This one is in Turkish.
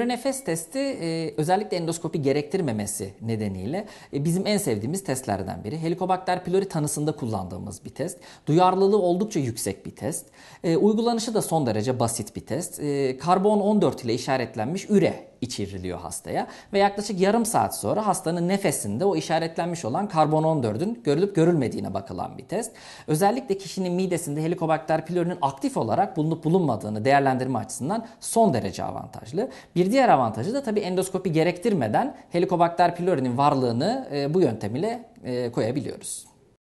nefes testi e, özellikle endoskopi gerektirmemesi nedeniyle e, bizim en sevdiğimiz testlerden biri. Helikobakter pylori tanısında kullandığımız bir test. Duyarlılığı oldukça yüksek bir test. E, uygulanışı da son derece basit bir test. E, karbon 14 ile işaretlenmiş üre içiriliyor hastaya ve yaklaşık yarım saat sonra hastanın nefesinde o işaretlenmiş olan karbon 14'ün görülüp görülmediğine bakılan bir test. Özellikle kişinin midesinde Helicobacter pylori'nin aktif olarak bulunup bulunmadığını değerlendirme açısından son derece avantajlı. Bir diğer avantajı da tabii endoskopi gerektirmeden Helicobacter pylori'nin varlığını e, bu yöntem ile e, koyabiliyoruz.